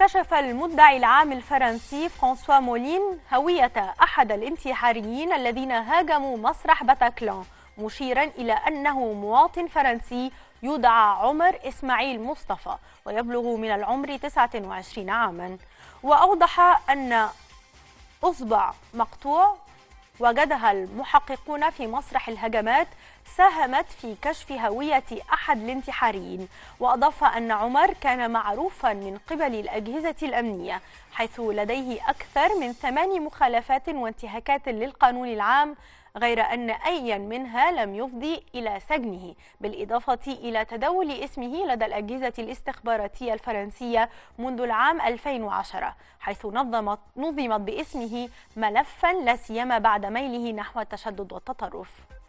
كشف المدعي العام الفرنسي فرانسوا مولين هوية أحد الانتحاريين الذين هاجموا مسرح باتاكلان مشيرا إلى أنه مواطن فرنسي يدعى عمر إسماعيل مصطفى ويبلغ من العمر 29 عاما وأوضح أن أصبع مقطوع وجدها المحققون في مسرح الهجمات ساهمت في كشف هوية أحد الانتحاريين وأضاف أن عمر كان معروفا من قبل الأجهزة الأمنية حيث لديه أكثر من ثماني مخالفات وانتهاكات للقانون العام غير أن أيا منها لم يفضي إلى سجنه بالإضافة إلى تداول اسمه لدى الأجهزة الاستخباراتية الفرنسية منذ العام 2010 حيث نظمت, نظمت باسمه ملفا لا سيما بعد ميله نحو التشدد والتطرف